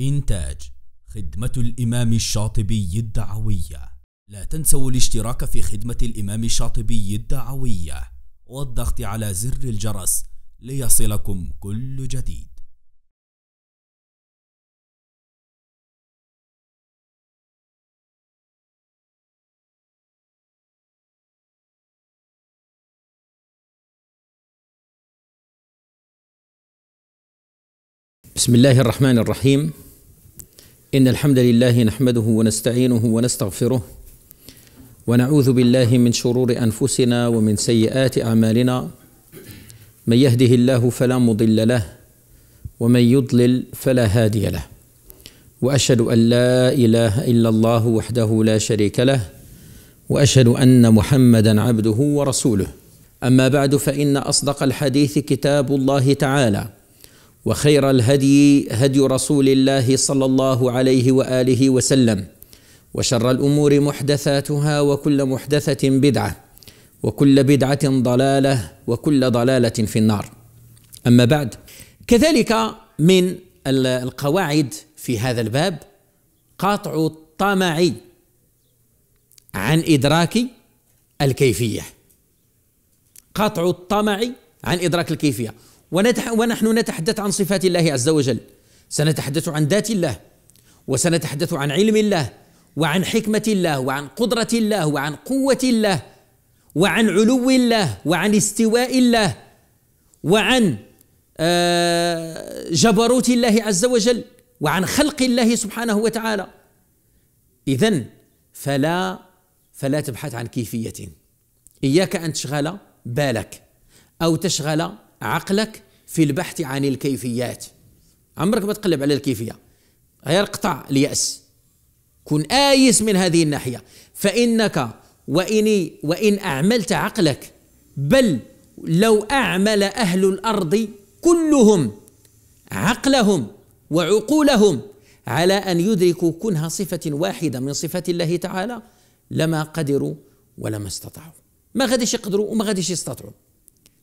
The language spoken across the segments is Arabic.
إنتاج خدمة الإمام الشاطبي الدعوية لا تنسوا الاشتراك في خدمة الإمام الشاطبي الدعوية والضغط على زر الجرس ليصلكم كل جديد بسم الله الرحمن الرحيم إن الحمد لله نحمده ونستعينه ونستغفره ونعوذ بالله من شرور أنفسنا ومن سيئات أعمالنا من يهده الله فلا مضل له ومن يضلل فلا هادي له وأشهد أن لا إله إلا الله وحده لا شريك له وأشهد أن محمدا عبده ورسوله أما بعد فإن أصدق الحديث كتاب الله تعالى وخير الهدي هدي رسول الله صلى الله عليه واله وسلم وشر الامور محدثاتها وكل محدثه بدعه وكل بدعه ضلاله وكل ضلاله في النار اما بعد كذلك من القواعد في هذا الباب قاطع الطمع عن ادراك الكيفيه قاطع الطمع عن ادراك الكيفيه ونحن نتحدث عن صفات الله عز وجل سنتحدث عن ذات الله وسنتحدث عن علم الله وعن حكمة الله وعن قدرة الله وعن قوة الله وعن علو الله وعن استواء الله وعن آه، جبروت الله عز وجل وعن خلق الله سبحانه وتعالى إذا فلا فلا تبحث عن كيفية إياك أن تشغل بالك أو تشغل عقلك في البحث عن الكيفيات عمرك ما تقلب على الكيفية غير قطع اليأس كن آيس من هذه الناحية فإنك وإن وإن أعملت عقلك بل لو أعمل أهل الأرض كلهم عقلهم وعقولهم على أن يدركوا كنها صفة واحدة من صفات الله تعالى لما قدروا ولما استطاعوا ما غاديش يقدروا وما غاديش يستطيعوا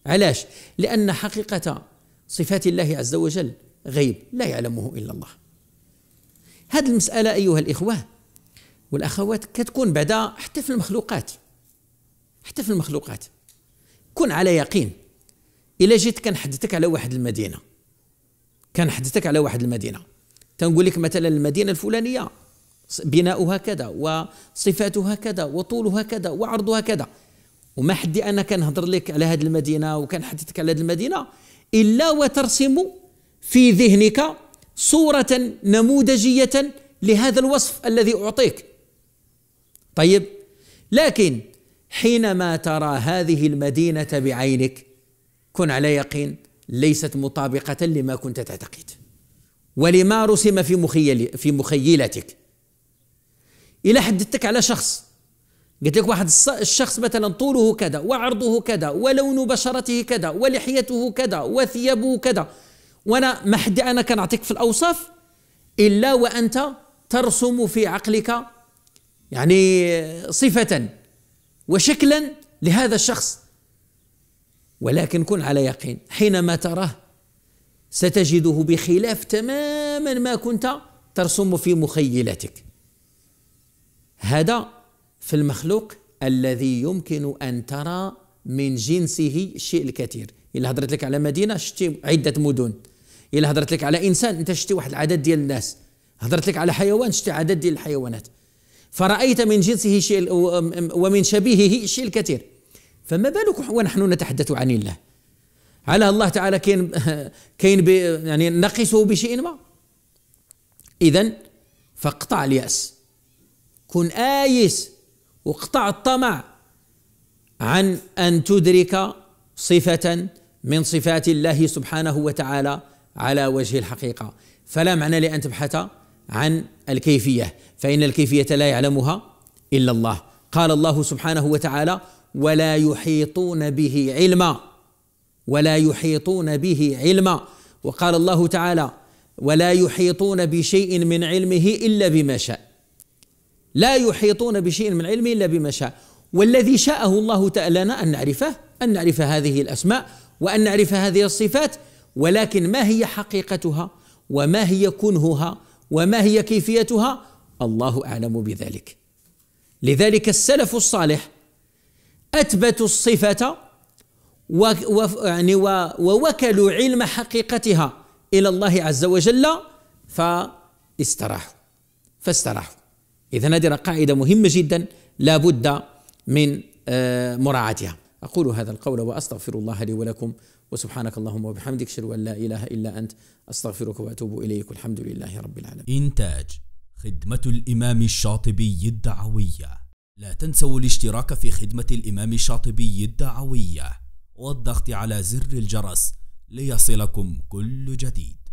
علاش لأن حقيقة صفات الله عز وجل غيب لا يعلمه إلا الله هذه المسألة أيها الإخوة والأخوات كتكون بعدا حتى في المخلوقات حتى في المخلوقات كن على يقين إلا جيت كنحدثك على واحد المدينة كنحدثك على واحد المدينة تنقول لك مثلا المدينة الفلانية بناؤها كذا وصفاتها كذا وطولها كذا وعرضها كذا وما حدي انا كنهضر لك على هذه المدينه وكنحدثك على هذه المدينه الا وترسم في ذهنك صوره نموذجيه لهذا الوصف الذي اعطيك طيب لكن حينما ترى هذه المدينه بعينك كن على يقين ليست مطابقه لما كنت تعتقد ولما رسم في مخيل في مخيلتك إلى حدثتك على شخص قلت لك واحد الشخص مثلا طوله كذا وعرضه كذا ولون بشرته كذا ولحيته كذا وثيابه كذا وانا ما حد انا كنعطيك في الاوصاف الا وانت ترسم في عقلك يعني صفه وشكلا لهذا الشخص ولكن كن على يقين حينما تراه ستجده بخلاف تماما ما كنت ترسم في مخيلتك هذا في المخلوق الذي يمكن أن ترى من جنسه الشيء الكثير إلا هضرت لك على مدينة شتي عدة مدن إلا هضرت لك على إنسان أنت شتي واحد العدد ديال الناس هضرت لك على حيوان شتي عدد ديال الحيوانات فرأيت من جنسه شيء ومن شبيهه الشيء الكثير فما بالك ونحن نتحدث عن الله على الله تعالى كاين كاين يعني نقصه بشيء ما إذا فاقطع اليأس كن آيس وقطع الطمع عن ان تدرك صفه من صفات الله سبحانه وتعالى على وجه الحقيقه فلا معنى لان تبحث عن الكيفيه فان الكيفيه لا يعلمها الا الله قال الله سبحانه وتعالى ولا يحيطون به علما ولا يحيطون به علما وقال الله تعالى ولا يحيطون بشيء من علمه الا بما شاء لا يحيطون بشيء من علمه إلا بما شاء والذي شاءه الله تعالى لنا أن نعرفه أن نعرف هذه الأسماء وأن نعرف هذه الصفات ولكن ما هي حقيقتها وما هي كنهها وما هي كيفيتها الله أعلم بذلك لذلك السلف الصالح أثبتوا الصفة و يعني ووكلوا علم حقيقتها إلى الله عز وجل فاستراحوا فاستراحوا إذا هذه قاعدة مهمة جدا لا بد من آه، مراعاتها أقول هذا القول وأستغفر الله لي ولكم وسبحانك اللهم وبحمدك أشهد أن لا إله إلا أنت أستغفرك وأتوب إليك والحمد لله رب العالمين إنتاج خدمة الإمام الشاطبي الدعوية لا تنسوا الاشتراك في خدمة الإمام الشاطبي الدعوية والضغط على زر الجرس ليصلكم كل جديد